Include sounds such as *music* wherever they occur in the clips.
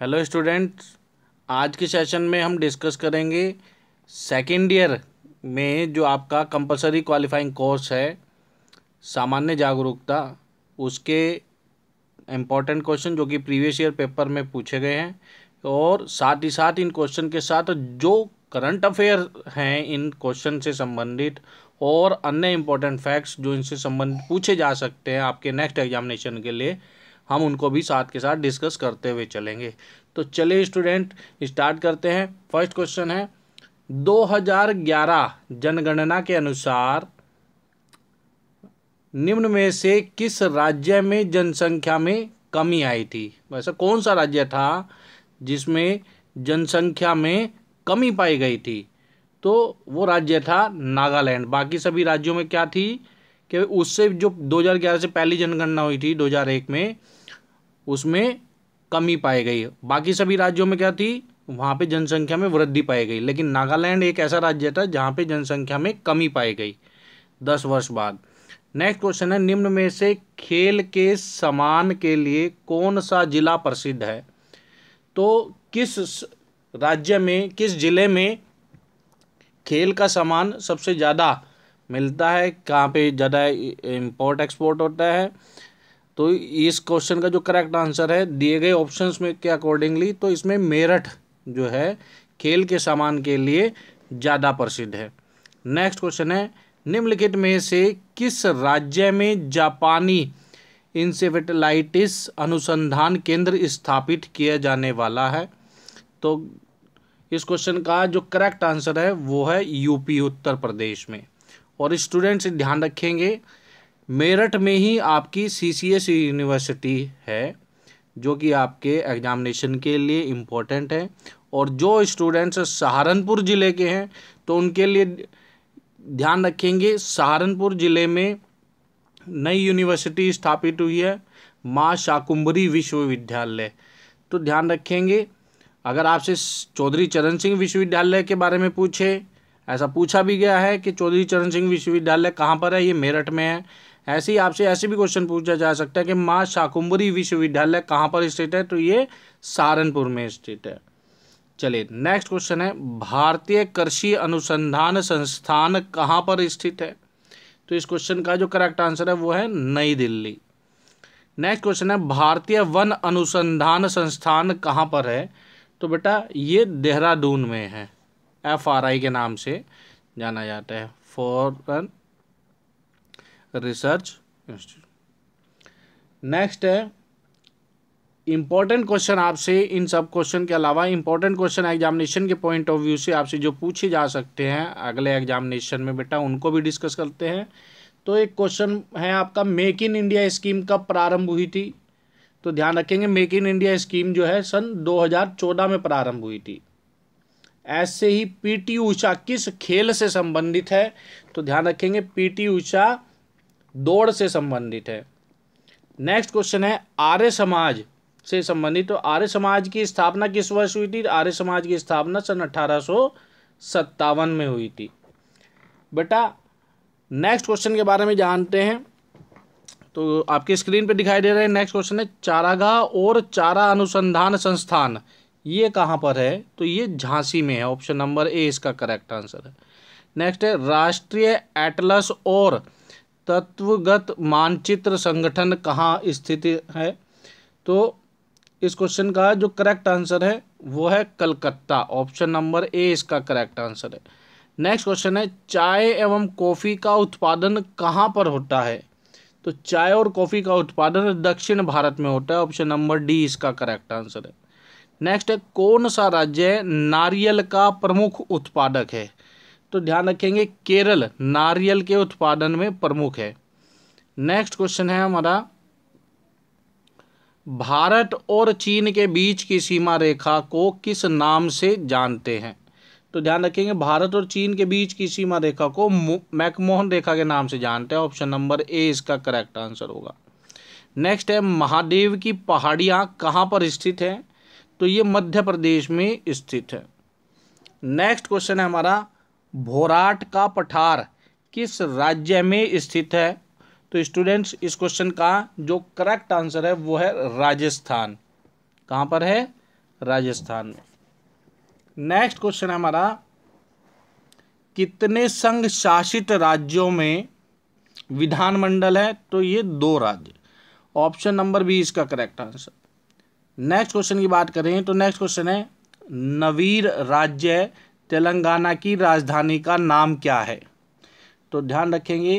hello students आज के session में हम डिस्कस करेंगे सेकेंड ईयर में जो आपका कंपलसरी क्वालिफाइंग कोर्स है सामान्य जागरूकता उसके इम्पॉर्टेंट क्वेश्चन जो कि प्रीवियस ईयर पेपर में पूछे गए हैं और साथ ही साथ इन क्वेश्चन के साथ जो करंट अफेयर हैं इन क्वेश्चन से संबंधित और अन्य इम्पॉर्टेंट फैक्ट्स जो इनसे संबंधित पूछे जा सकते हैं आपके नेक्स्ट एग्जामिनेशन के लिए हम उनको भी साथ के साथ डिस्कस करते हुए चलेंगे तो चले स्टूडेंट स्टार्ट करते हैं फर्स्ट क्वेश्चन है 2011 जनगणना के अनुसार निम्न में से किस राज्य में जनसंख्या में कमी आई थी वैसा कौन सा राज्य था जिसमें जनसंख्या में कमी पाई गई थी तो वो राज्य था नागालैंड बाकी सभी राज्यों में क्या थी कि उससे जो 2011 से पहली जनगणना हुई थी 2001 में उसमें कमी पाई गई बाकी सभी राज्यों में क्या थी वहाँ पे जनसंख्या में वृद्धि पाई गई लेकिन नागालैंड एक ऐसा राज्य था जहाँ पे जनसंख्या में कमी पाई गई दस वर्ष बाद नेक्स्ट क्वेश्चन है निम्न में से खेल के समान के लिए कौन सा जिला प्रसिद्ध है तो किस राज्य में किस जिले में खेल का सामान सबसे ज़्यादा मिलता है कहाँ पे ज़्यादा इम्पोर्ट एक्सपोर्ट होता है तो इस क्वेश्चन का जो करेक्ट आंसर है दिए गए ऑप्शंस में के अकॉर्डिंगली तो इसमें मेरठ जो है खेल के सामान के लिए ज़्यादा प्रसिद्ध है नेक्स्ट क्वेश्चन है निम्नलिखित में से किस राज्य में जापानी इंसेफेटेलाइटिस अनुसंधान केंद्र स्थापित किया जाने वाला है तो इस क्वेश्चन का जो करेक्ट आंसर है वो है यूपी उत्तर प्रदेश में और स्टूडेंट्स ध्यान रखेंगे मेरठ में ही आपकी सी सी एस यूनिवर्सिटी है जो कि आपके एग्जामिनेशन के लिए इम्पोर्टेंट है और जो स्टूडेंट्स सहारनपुर ज़िले के हैं तो उनके लिए ध्यान रखेंगे सहारनपुर ज़िले में नई यूनिवर्सिटी स्थापित हुई है माँ शाकुंभरी विश्वविद्यालय तो ध्यान रखेंगे अगर आपसे चौधरी चरण सिंह विश्वविद्यालय के बारे में पूछे ऐसा पूछा भी गया है कि चौधरी चरण सिंह विश्वविद्यालय कहाँ पर है ये मेरठ में है ऐसे ही आपसे ऐसे भी क्वेश्चन पूछा जा सकता है कि माँ शाकुम्बरी विश्वविद्यालय कहाँ पर स्थित है तो ये सहारनपुर में स्थित है चलिए नेक्स्ट क्वेश्चन है भारतीय कृषि अनुसंधान संस्थान कहाँ पर स्थित है तो इस क्वेश्चन का जो करेक्ट आंसर है वो है नई दिल्ली नेक्स्ट क्वेश्चन है भारतीय वन अनुसंधान संस्थान कहाँ पर है तो बेटा ये देहरादून में है एफ आर आई के नाम से जाना जाता है फॉरन रिसर्च इंस्टीट्यूट नेक्स्ट है इंपॉर्टेंट क्वेश्चन आपसे इन सब क्वेश्चन के अलावा इंपॉर्टेंट क्वेश्चन एग्जामिनेशन के पॉइंट ऑफ व्यू से आपसे जो पूछे जा सकते हैं अगले एग्जामिनेशन में बेटा उनको भी डिस्कस करते हैं तो एक क्वेश्चन है आपका मेक इन इंडिया स्कीम कब प्रारंभ हुई थी तो ध्यान रखेंगे मेक इन इंडिया स्कीम जो है सन 2014 में प्रारंभ हुई थी ऐसे ही पीटी ऊषा किस खेल से संबंधित है तो ध्यान रखेंगे पीटी ऊषा दौड़ से संबंधित है नेक्स्ट क्वेश्चन है आर्य समाज से संबंधित तो आर्य समाज की स्थापना किस वर्ष हुई थी आर्य समाज की स्थापना सन अठारह में हुई थी बेटा नेक्स्ट क्वेश्चन के बारे में जानते हैं तो आपकी स्क्रीन पे दिखाई दे रहे हैं नेक्स्ट क्वेश्चन है चारागाह और चारा अनुसंधान संस्थान ये कहाँ पर है तो ये झांसी में है ऑप्शन नंबर ए इसका करेक्ट आंसर है नेक्स्ट है राष्ट्रीय एटलस और तत्वगत मानचित्र संगठन कहाँ स्थित है तो इस क्वेश्चन का जो करेक्ट आंसर है वो है कलकत्ता ऑप्शन नंबर ए इसका करेक्ट आंसर है नेक्स्ट क्वेश्चन है चाय एवं कॉफ़ी का उत्पादन कहाँ पर होता है तो चाय और कॉफ़ी का उत्पादन दक्षिण भारत में होता है ऑप्शन नंबर डी इसका करेक्ट आंसर है नेक्स्ट है कौन सा राज्य नारियल का प्रमुख उत्पादक है तो ध्यान रखेंगे केरल नारियल के उत्पादन में प्रमुख है नेक्स्ट क्वेश्चन है हमारा भारत और चीन के बीच की सीमा रेखा को किस नाम से जानते हैं तो ध्यान रखेंगे भारत और चीन के बीच की सीमा रेखा को मैकमोहन रेखा के नाम से जानते हैं ऑप्शन नंबर ए इसका करेक्ट आंसर होगा नेक्स्ट है महादेव की पहाड़ियां कहां पर स्थित हैं तो ये मध्य प्रदेश में स्थित है नेक्स्ट क्वेश्चन है हमारा भोराट का पठार किस राज्य में स्थित है तो स्टूडेंट्स इस क्वेश्चन का जो करेक्ट आंसर है वो है राजस्थान कहाँ पर है राजस्थान में नेक्स्ट क्वेश्चन है हमारा कितने संघ शासित राज्यों में विधानमंडल है तो ये दो राज्य ऑप्शन नंबर बी इसका करेक्ट आंसर नेक्स्ट क्वेश्चन की बात करें तो नेक्स्ट क्वेश्चन है नवीर राज्य तेलंगाना की राजधानी का नाम क्या है तो ध्यान रखेंगे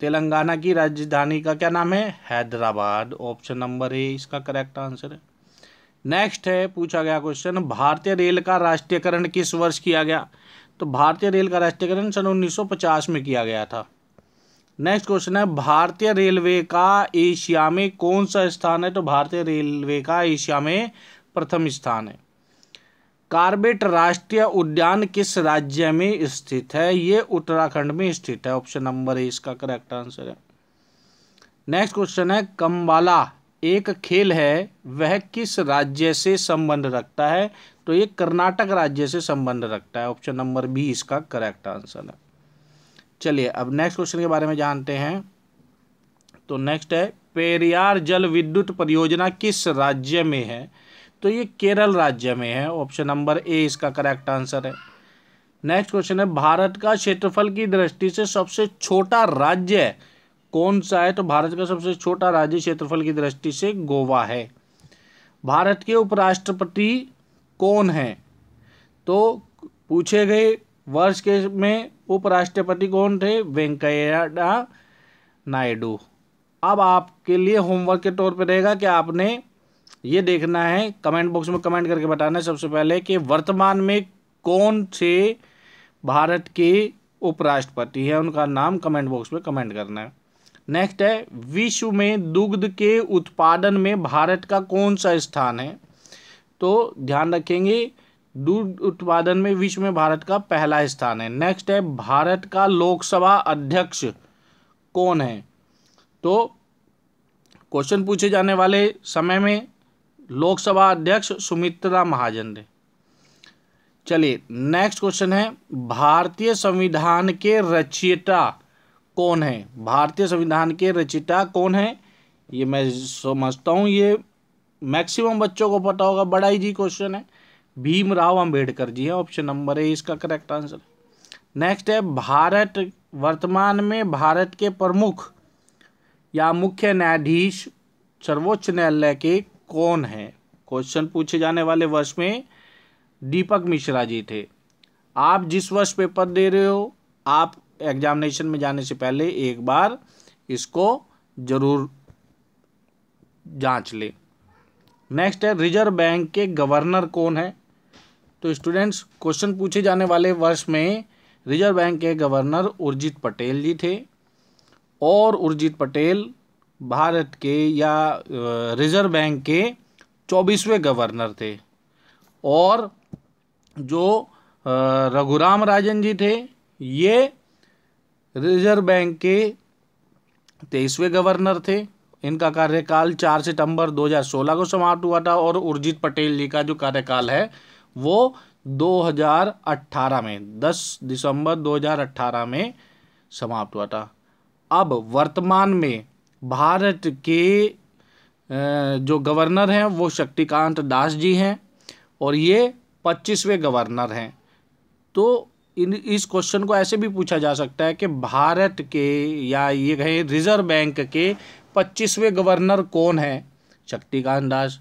तेलंगाना की राजधानी का क्या नाम है हैदराबाद ऑप्शन नंबर ए इसका करेक्ट आंसर है नेक्स्ट है पूछा गया क्वेश्चन भारतीय रेल का राष्ट्रीयकरण किस वर्ष किया गया तो भारतीय रेल का राष्ट्रीयकरण सन 1950 में किया गया था नेक्स्ट क्वेश्चन है भारतीय रेलवे का एशिया में कौन सा स्थान है तो भारतीय रेलवे का एशिया में प्रथम स्थान है कार्बेट राष्ट्रीय उद्यान किस राज्य में स्थित है ये उत्तराखंड में स्थित है ऑप्शन नंबर ए इसका करेक्ट आंसर है नेक्स्ट क्वेश्चन है कम्बाला एक खेल है वह किस राज्य से संबंध रखता है तो ये कर्नाटक राज्य से संबंध रखता है ऑप्शन नंबर बी इसका करेक्ट आंसर है चलिए अब नेक्स्ट क्वेश्चन के बारे में जानते हैं तो नेक्स्ट है पेरियार जल विद्युत परियोजना किस राज्य में है तो ये केरल राज्य में है ऑप्शन नंबर ए इसका करेक्ट आंसर है नेक्स्ट क्वेश्चन है भारत का क्षेत्रफल की दृष्टि से सबसे छोटा राज्य कौन सा है तो भारत का सबसे छोटा राज्य क्षेत्रफल की दृष्टि से गोवा है भारत के उपराष्ट्रपति कौन है तो पूछे गए वर्ष के में उपराष्ट्रपति कौन थे वेंकैया नायडू अब आपके लिए होमवर्क के तौर पर रहेगा कि आपने ये देखना है कमेंट बॉक्स में कमेंट करके बताना है सबसे पहले कि वर्तमान में कौन से भारत के उपराष्ट्रपति है उनका नाम कमेंट बॉक्स में कमेंट करना है नेक्स्ट है विश्व में दुग्ध के उत्पादन में भारत का कौन सा स्थान है तो ध्यान रखेंगे दूध उत्पादन में विश्व में भारत का पहला स्थान है नेक्स्ट है भारत का लोकसभा अध्यक्ष कौन है तो क्वेश्चन पूछे जाने वाले समय में लोकसभा अध्यक्ष सुमित्रा महाजन ने चलिए नेक्स्ट क्वेश्चन है भारतीय संविधान के रचयिता कौन है भारतीय संविधान के रचयिता कौन है ये मैं समझता हूँ ये मैक्सिमम बच्चों को पता होगा बड़ा जी क्वेश्चन है भीमराव अंबेडकर जी हैं ऑप्शन नंबर ए इसका करेक्ट आंसर नेक्स्ट है भारत वर्तमान में भारत के प्रमुख या मुख्य न्यायाधीश सर्वोच्च न्यायालय के कौन है क्वेश्चन पूछे जाने वाले वर्ष में दीपक मिश्रा जी थे आप जिस वर्ष पेपर दे रहे हो आप एग्जामिनेशन में जाने से पहले एक बार इसको जरूर जांच लें नेक्स्ट है रिजर्व बैंक के गवर्नर कौन है तो स्टूडेंट्स क्वेश्चन पूछे जाने वाले वर्ष में रिजर्व बैंक के गवर्नर उर्जित पटेल जी थे और उर्जित पटेल भारत के या रिज़र्व बैंक के चौबीसवें गवर्नर थे और जो रघुराम राजन जी थे ये रिज़र्व बैंक के तेईसवें गवर्नर थे इनका कार्यकाल चार सितंबर 2016 को समाप्त हुआ था और उर्जित पटेल जी का जो कार्यकाल है वो 2018 में 10 दिसंबर 2018 में समाप्त हुआ था अब वर्तमान में भारत के जो गवर्नर हैं वो शक्तिकांत दास जी हैं और ये पच्चीसवें गवर्नर हैं तो इन इस क्वेश्चन को ऐसे भी पूछा जा सकता है कि भारत के या ये कहें रिजर्व बैंक के पच्चीसवें गवर्नर कौन है शक्तिकांत दास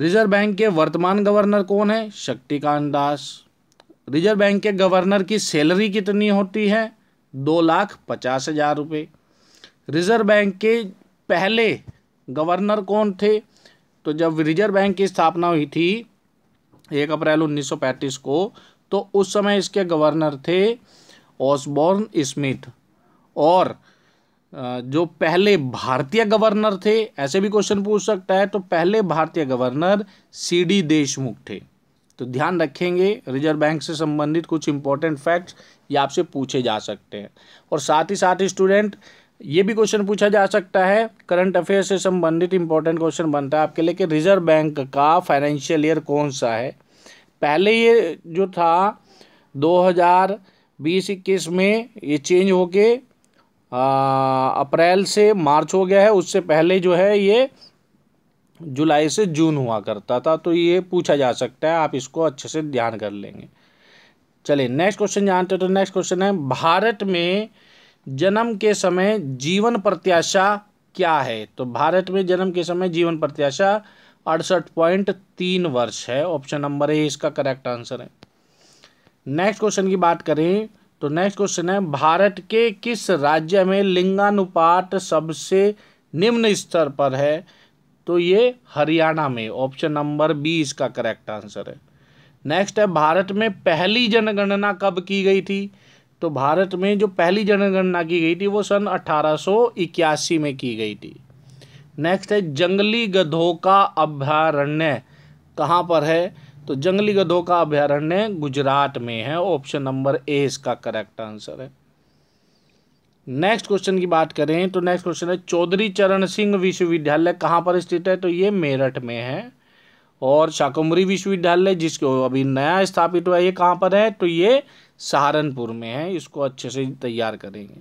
रिजर्व बैंक के वर्तमान गवर्नर कौन है शक्तिकांत दास रिजर्व बैंक के गवर्नर की सैलरी कितनी होती है दो लाख पचास हज़ार रुपये रिजर्व बैंक के पहले गवर्नर कौन थे तो जब रिजर्व बैंक की स्थापना हुई थी एक अप्रैल 1935 को तो उस समय इसके गवर्नर थे ऑसबॉर्न स्मिथ और जो पहले भारतीय गवर्नर थे ऐसे भी क्वेश्चन पूछ सकता है तो पहले भारतीय गवर्नर सी डी देशमुख थे तो ध्यान रखेंगे रिजर्व बैंक से संबंधित कुछ इंपॉर्टेंट फैक्ट्स ये आपसे पूछे जा सकते हैं और साथ ही साथ स्टूडेंट ये भी क्वेश्चन पूछा जा सकता है करंट अफेयर से संबंधित इंपॉर्टेंट क्वेश्चन बनता है आपके लिए कि रिजर्व बैंक का फाइनेंशियल ईयर कौन सा है पहले ये जो था 2020-21 में ये चेंज होके अप्रैल से मार्च हो गया है उससे पहले जो है ये जुलाई से जून हुआ करता था तो ये पूछा जा सकता है आप इसको अच्छे से ध्यान कर लेंगे चलिए नेक्स्ट क्वेश्चन जानते तो नेक्स्ट क्वेश्चन है भारत में जन्म के समय जीवन प्रत्याशा क्या है तो भारत में जन्म के समय जीवन प्रत्याशा अड़सठ पॉइंट तीन वर्ष है ऑप्शन नंबर ए इसका करेक्ट आंसर है नेक्स्ट क्वेश्चन की बात करें तो नेक्स्ट क्वेश्चन है भारत के किस राज्य में लिंगानुपात सबसे निम्न स्तर पर है तो ये हरियाणा में ऑप्शन नंबर बी इसका करेक्ट आंसर है नेक्स्ट है भारत में पहली जनगणना कब की गई थी तो भारत में जो पहली जनगणना की गई थी वो सन 1881 में की गई थी नेक्स्ट है जंगली गधों का अभ्यारण्य कहाँ पर है तो जंगली गधों का अभ्यारण्य गुजरात में है ऑप्शन नंबर ए इसका करेक्ट आंसर है नेक्स्ट क्वेश्चन की बात करें तो नेक्स्ट क्वेश्चन है चौधरी चरण सिंह विश्वविद्यालय कहाँ पर स्थित है तो ये मेरठ में है और शाकुम्बरी विश्वविद्यालय जिसको अभी नया स्थापित हुआ है ये कहाँ पर है तो ये सहारनपुर में है इसको अच्छे से तैयार करेंगे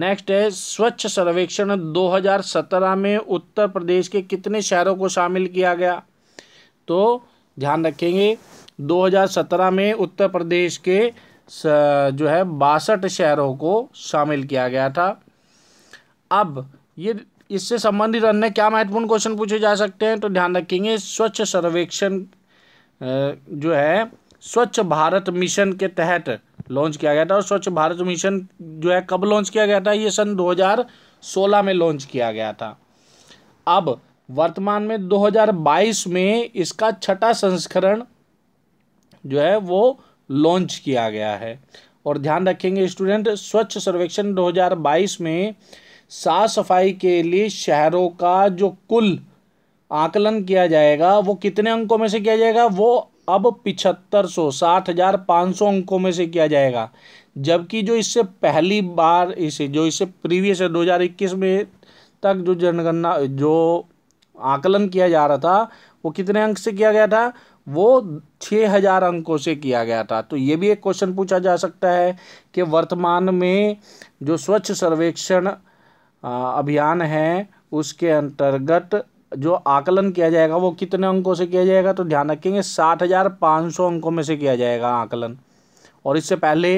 नेक्स्ट है स्वच्छ सर्वेक्षण 2017 में उत्तर प्रदेश के कितने शहरों को शामिल किया गया तो ध्यान रखेंगे 2017 में उत्तर प्रदेश के जो है बासठ शहरों को शामिल किया गया था अब ये इससे संबंधित अन्य क्या महत्वपूर्ण क्वेश्चन पूछे जा सकते हैं तो ध्यान रखेंगे स्वच्छ सर्वेक्षण जो है स्वच्छ भारत मिशन के तहत लॉन्च किया गया था और स्वच्छ भारत मिशन जो है कब लॉन्च किया गया था ये सन 2016 में लॉन्च किया गया था अब वर्तमान में 2022 में इसका छठा संस्करण जो है वो लॉन्च किया गया है और ध्यान रखेंगे स्टूडेंट स्वच्छ सर्वेक्षण 2022 में साफ सफाई के लिए शहरों का जो कुल आकलन किया जाएगा वो कितने अंकों में से किया जाएगा वो अब पिछहत्तर सौ साठ हज़ार पाँच सौ अंकों में से किया जाएगा जबकि जो इससे पहली बार इसे जो इससे प्रीवियस है दो हज़ार इक्कीस में तक जो जनगणना जो आकलन किया जा रहा था वो कितने अंक से किया गया था वो छः हज़ार अंकों से किया गया था तो ये भी एक क्वेश्चन पूछा जा सकता है कि वर्तमान में जो स्वच्छ सर्वेक्षण अभियान है उसके अंतर्गत जो आकलन किया जाएगा वो कितने अंकों से किया जाएगा तो ध्यान रखेंगे साठ हज़ार पाँच सौ अंकों में से किया जाएगा आकलन और इससे पहले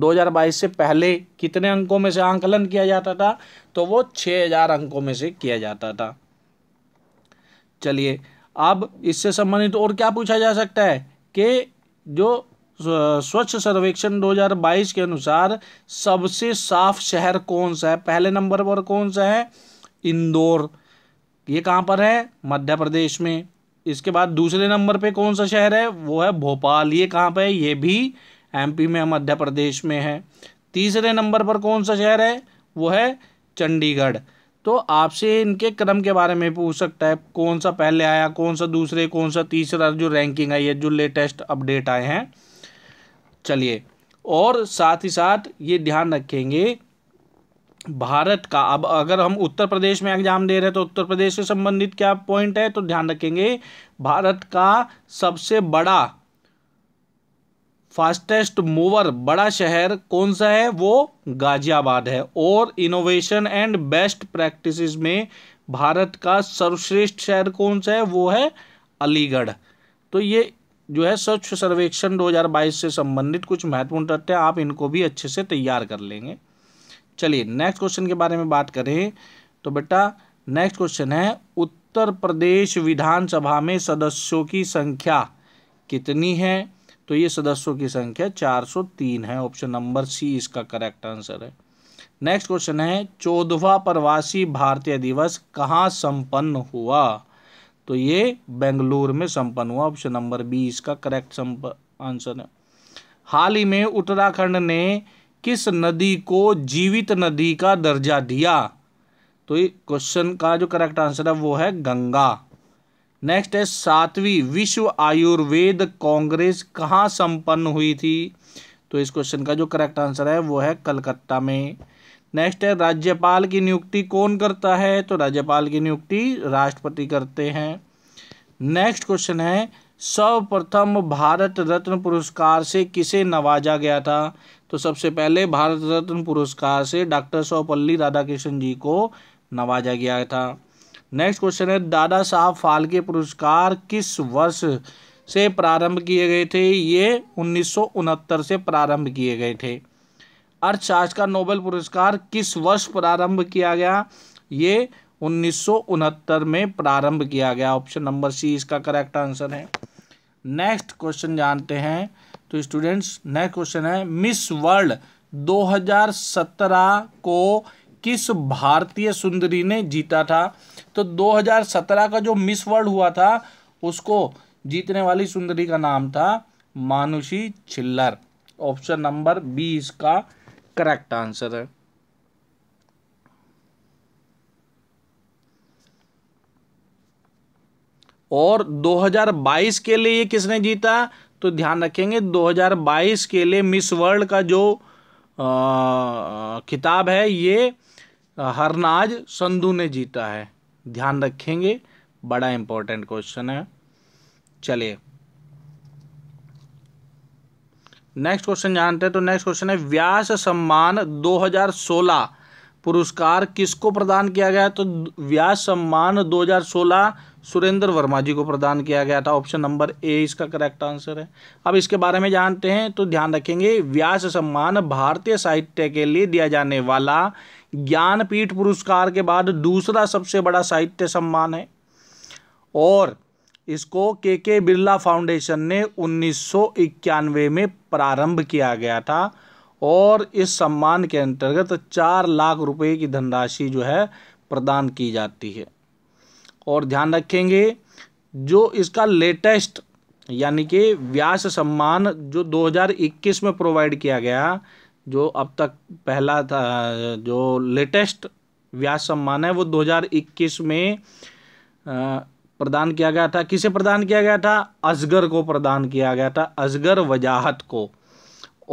2022 से पहले कितने अंकों में से आंकलन किया जाता था तो वो 6000 अंकों में से किया जाता था चलिए अब इससे संबंधित और क्या पूछा जा सकता है कि जो स्वच्छ सर्वेक्षण 2022 के अनुसार सबसे साफ शहर कौन सा है पहले नंबर पर कौन सा है इंदौर ये कहाँ पर है मध्य प्रदेश में इसके बाद दूसरे नंबर पे कौन सा शहर है वो है भोपाल ये कहाँ पे है ये भी एमपी में मध्य प्रदेश में है तीसरे नंबर पर कौन सा शहर है वो है चंडीगढ़ तो आपसे इनके क्रम के बारे में पूछ सकता है कौन सा पहले आया कौन सा दूसरे कौन सा तीसरा जो रैंकिंग आई है जो लेटेस्ट अपडेट आए हैं चलिए और साथ ही साथ ये ध्यान रखेंगे भारत का अब अगर हम उत्तर प्रदेश में एग्जाम दे रहे हैं तो उत्तर प्रदेश से संबंधित क्या पॉइंट है तो ध्यान रखेंगे भारत का सबसे बड़ा फास्टेस्ट मूवर बड़ा शहर कौन सा है वो गाजियाबाद है और इनोवेशन एंड बेस्ट प्रैक्टिसेस में भारत का सर्वश्रेष्ठ शहर कौन सा है वो है अलीगढ़ तो ये जो है स्वच्छ सर्वेक्षण 2022 से संबंधित कुछ महत्वपूर्ण तथ्य आप इनको भी अच्छे से तैयार कर लेंगे चलिए नेक्स्ट क्वेश्चन के बारे में बात करें तो बेटा नेक्स्ट क्वेश्चन है उत्तर प्रदेश विधानसभा में सदस्यों की संख्या कितनी है तो ये सदस्यों की संख्या 403 है ऑप्शन नंबर सी इसका करेक्ट आंसर है नेक्स्ट क्वेश्चन है चौदवा प्रवासी भारतीय दिवस कहाँ संपन्न हुआ तो ये बेंगलुरु में संपन्न हुआ ऑप्शन नंबर बी इसका करेक्ट आंसर है हाल ही में उत्तराखंड ने किस नदी को जीवित नदी का दर्जा दिया तो ये क्वेश्चन का जो करेक्ट आंसर है वो है गंगा नेक्स्ट है सातवीं विश्व आयुर्वेद कांग्रेस कहाँ संपन्न हुई थी तो इस क्वेश्चन का जो करेक्ट आंसर है वो है कलकत्ता में नेक्स्ट है राज्यपाल की नियुक्ति कौन करता है तो राज्यपाल की नियुक्ति राष्ट्रपति करते हैं नेक्स्ट क्वेश्चन है सर्वप्रथम भारत रत्न पुरस्कार से किसे नवाजा गया था तो सबसे पहले भारत रत्न पुरस्कार से डॉक्टर राधा राधाकृष्ण जी को नवाजा गया था नेक्स्ट क्वेश्चन है दादा साहब फाल्के पुरस्कार किस वर्ष से प्रारंभ किए गए थे ये उन्नीस से प्रारंभ किए गए थे अर्थशास्त्र का नोबेल पुरस्कार किस वर्ष प्रारंभ किया गया ये उन्नीस में प्रारंभ किया गया ऑप्शन नंबर सी इसका करेक्ट आंसर है नेक्स्ट क्वेश्चन जानते हैं तो स्टूडेंट्स नेक्स्ट क्वेश्चन है मिस वर्ल्ड 2017 को किस भारतीय सुंदरी ने जीता था तो 2017 का जो मिस वर्ल्ड हुआ था उसको जीतने वाली सुंदरी का नाम था Manushi Chhillar option number B इसका करेक्ट आंसर है और 2022 के लिए किसने जीता तो ध्यान रखेंगे 2022 के लिए मिस वर्ल्ड का जो आ, किताब है ये हरनाज संधू ने जीता है ध्यान रखेंगे बड़ा इम्पोर्टेंट क्वेश्चन है चलिए नेक्स्ट क्वेश्चन जानते हैं तो नेक्स्ट क्वेश्चन है व्यास सम्मान 2016 पुरस्कार किसको प्रदान किया गया तो व्यास सम्मान 2016 सुरेंद्र वर्मा जी को प्रदान किया गया था ऑप्शन नंबर ए इसका करेक्ट आंसर है अब इसके बारे में जानते हैं तो ध्यान रखेंगे व्यास सम्मान भारतीय साहित्य के लिए दिया जाने वाला ज्ञानपीठ पुरस्कार के बाद दूसरा सबसे बड़ा साहित्य सम्मान है और इसको के के बिरला फाउंडेशन ने उन्नीस में प्रारंभ किया गया था और इस सम्मान के अंतर्गत चार लाख रुपए की धनराशि जो है प्रदान की जाती है और ध्यान रखेंगे जो इसका लेटेस्ट यानी कि व्यास सम्मान जो 2021 में प्रोवाइड किया गया जो अब तक पहला था जो लेटेस्ट व्यास सम्मान है वो 2021 में प्रदान किया गया था किसे प्रदान किया गया था असगर को प्रदान किया गया था असगर वजाहत को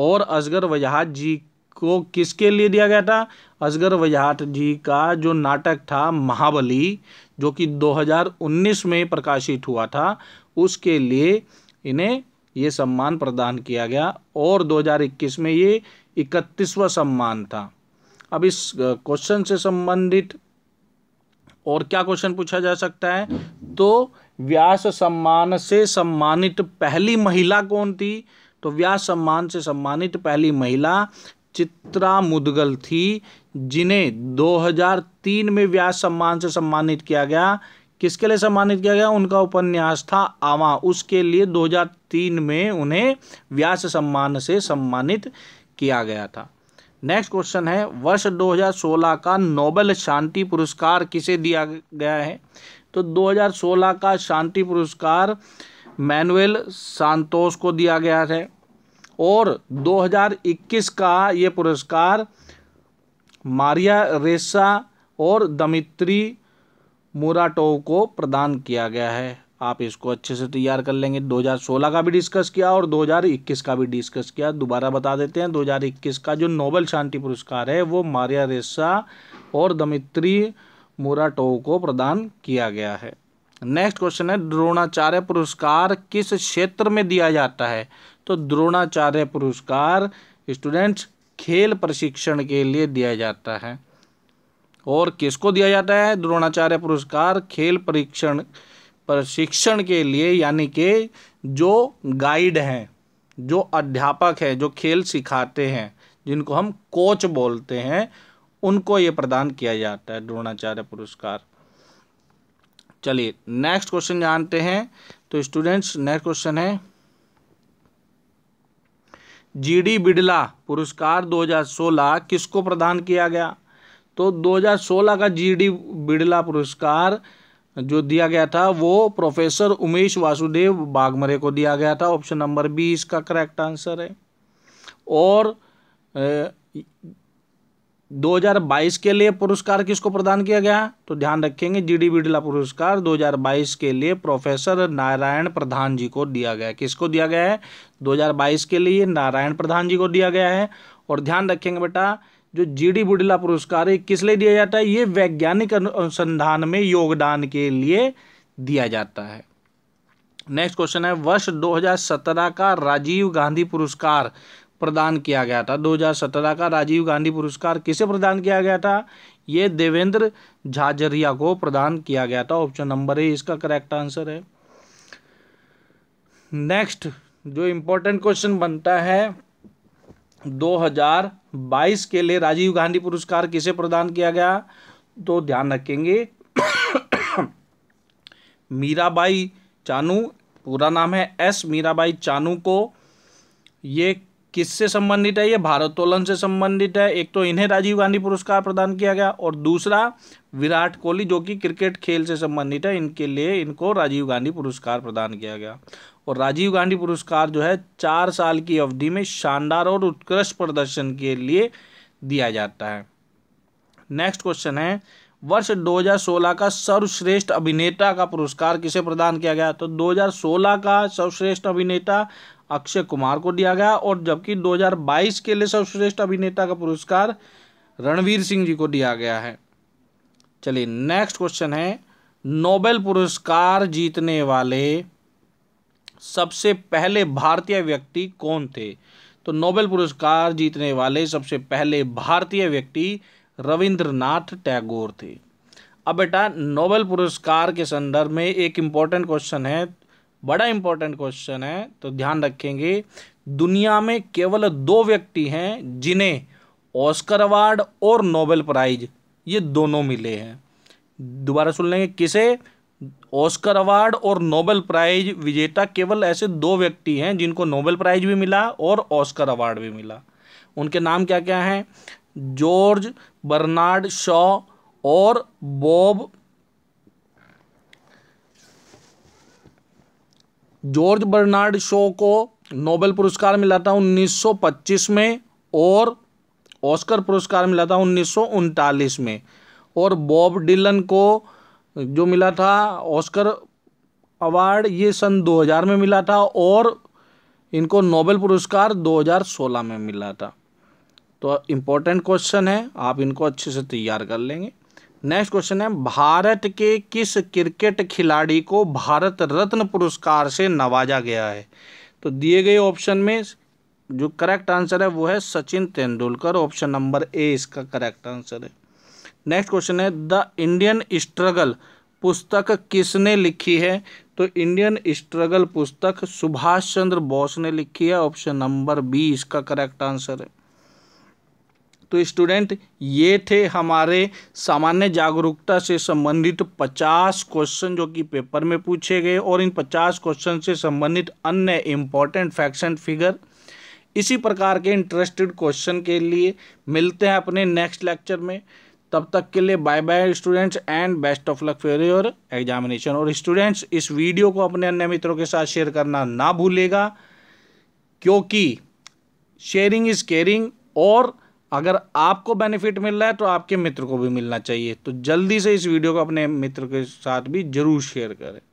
और असगर वजाहत जी को किसके लिए दिया गया था असगर वजहाट जी का जो नाटक था महाबली जो कि 2019 में प्रकाशित हुआ था उसके लिए इन्हें ये सम्मान प्रदान किया गया और 2021 में ये इकतीसवा सम्मान था अब इस क्वेश्चन से संबंधित और क्या क्वेश्चन पूछा जा सकता है तो व्यास सम्मान से सम्मानित पहली महिला कौन थी तो व्यास सम्मान से सम्मानित पहली महिला चित्रा मुदगल थी जिन्हें 2003 में व्यास सम्मान से सम्मानित किया गया किसके लिए सम्मानित किया गया उनका उपन्यास था आवा उसके लिए 2003 में उन्हें व्यास सम्मान से सम्मानित किया गया था नेक्स्ट क्वेश्चन है वर्ष 2016 का नोबेल शांति पुरस्कार किसे दिया गया है तो 2016 का शांति पुरस्कार मैनुअल सांतोस को दिया गया है और 2021 का ये पुरस्कार मारिया रेसा और दमित्री मोराटो को प्रदान किया गया है आप इसको अच्छे से तैयार कर लेंगे 2016 का भी डिस्कस किया और 2021 का भी डिस्कस किया दोबारा बता देते हैं 2021 का जो नोबेल शांति पुरस्कार है वो मारिया रेसा और दमित्री मोराटो को प्रदान किया गया है नेक्स्ट क्वेश्चन है द्रोणाचार्य पुरस्कार किस क्षेत्र में दिया जाता है तो द्रोणाचार्य पुरस्कार स्टूडेंट्स खेल प्रशिक्षण के लिए दिया जाता है और किसको दिया जाता है द्रोणाचार्य पुरस्कार खेल परीक्षण प्रशिक्षण के लिए यानी कि जो गाइड हैं जो अध्यापक हैं जो खेल सिखाते हैं जिनको हम कोच बोलते हैं उनको ये प्रदान किया जाता है द्रोणाचार्य पुरस्कार चलिए नेक्स्ट क्वेश्चन जानते हैं तो स्टूडेंट्स नेक्स्ट क्वेश्चन है जीडी बिडला पुरस्कार 2016 किसको प्रदान किया गया तो 2016 का जीडी बिडला पुरस्कार जो दिया गया था वो प्रोफेसर उमेश वासुदेव बागमरे को दिया गया था ऑप्शन नंबर बी इसका करेक्ट आंसर है और 2022 के लिए पुरस्कार किसको प्रदान किया गया तो ध्यान रखेंगे जी डी बिड़ला पुरस्कार 2022 के लिए प्रोफेसर नारायण प्रधान जी को दिया गया किसको दिया गया है 2022 के लिए नारायण प्रधान जी को दिया गया है और ध्यान रखेंगे बेटा जो जी डी बिड़ला पुरस्कार है किस लिए दिया जाता है ये वैज्ञानिक अनुसंधान में योगदान के लिए दिया जाता है नेक्स्ट क्वेश्चन है वर्ष 2017 का राजीव गांधी पुरस्कार प्रदान किया गया था 2017 का राजीव गांधी पुरस्कार किसे प्रदान किया गया था ये देवेंद्र झाझरिया को प्रदान किया गया था ऑप्शन नंबर ए इसका करेक्ट आंसर है नेक्स्ट जो इम्पोर्टेंट क्वेश्चन बनता है 2022 के लिए राजीव गांधी पुरस्कार किसे प्रदान किया गया तो ध्यान रखेंगे *coughs* मीराबाई चानू पूरा नाम है एस मीराबाई चानू को ये किससे संबंधित है ये भारोत्तोलन से संबंधित है एक तो इन्हें राजीव गांधी पुरस्कार प्रदान किया गया और दूसरा विराट कोहली जो कि क्रिकेट खेल से संबंधित है इनके लिए इनको राजीव गांधी पुरस्कार प्रदान किया गया और राजीव गांधी पुरस्कार जो है चार साल की अवधि में शानदार और उत्कृष्ट प्रदर्शन के लिए दिया जाता है नेक्स्ट क्वेश्चन है वर्ष 2016 का सर्वश्रेष्ठ अभिनेता का पुरस्कार किसे प्रदान किया गया तो 2016 का सर्वश्रेष्ठ अभिनेता अक्षय कुमार को दिया गया और जबकि 2022 के लिए सर्वश्रेष्ठ अभिनेता का पुरस्कार रणवीर सिंह जी को दिया गया है चलिए नेक्स्ट क्वेश्चन है नोबेल पुरस्कार जीतने वाले सबसे पहले भारतीय व्यक्ति कौन थे तो नोबेल पुरस्कार जीतने वाले सबसे पहले भारतीय व्यक्ति रविंद्रनाथ टैगोर थे अब बेटा नोबेल पुरस्कार के संदर्भ में एक इम्पॉर्टेंट क्वेश्चन है बड़ा इंपॉर्टेंट क्वेश्चन है तो ध्यान रखेंगे दुनिया में केवल दो व्यक्ति हैं जिन्हें ऑस्कर अवार्ड और नोबेल प्राइज ये दोनों मिले हैं दोबारा सुन लेंगे किसे ऑस्कर अवार्ड और नोबेल प्राइज विजेता केवल ऐसे दो व्यक्ति हैं जिनको नोबेल प्राइज भी मिला और ऑस्कर अवार्ड भी मिला उनके नाम क्या क्या हैं जॉर्ज बर्नार्ड शॉ और बॉब जॉर्ज बर्नार्ड शो को नोबेल पुरस्कार मिला था उन्नीस में और ऑस्कर पुरस्कार मिला था उन्नीस में और बॉब डिलन को जो मिला था ऑस्कर अवार्ड ये सन 2000 में मिला था और इनको नोबेल पुरस्कार 2016 में मिला था तो इम्पोर्टेंट क्वेश्चन है आप इनको अच्छे से तैयार कर लेंगे नेक्स्ट क्वेश्चन है भारत के किस क्रिकेट खिलाड़ी को भारत रत्न पुरस्कार से नवाजा गया है तो दिए गए ऑप्शन में जो करेक्ट आंसर है वो है Sachin Tendulkar option number A इसका करेक्ट आंसर है नेक्स्ट क्वेश्चन है द इंडियन स्ट्रगल पुस्तक किसने लिखी है तो इंडियन स्ट्रगल पुस्तक सुभाष चंद्र बोस ने लिखी है ऑप्शन नंबर बी इसका करेक्ट आंसर है तो स्टूडेंट ये थे हमारे सामान्य जागरूकता से संबंधित 50 क्वेश्चन जो कि पेपर में पूछे गए और इन 50 क्वेश्चन से संबंधित अन्य इम्पॉर्टेंट फैक्ट्स एंड फिगर इसी प्रकार के इंटरेस्टेड क्वेश्चन के लिए मिलते हैं अपने नेक्स्ट लेक्चर में तब तक के लिए bye bye students and best of luck for your examination और स्टूडेंट्स इस वीडियो को अपने अन्य मित्रों के साथ शेयर करना ना भूलेगा क्योंकि शेयरिंग इज़ केयरिंग और अगर आपको बेनिफिट मिल रहा है तो आपके मित्र को भी मिलना चाहिए तो जल्दी से इस वीडियो को अपने मित्र के साथ भी ज़रूर शेयर करें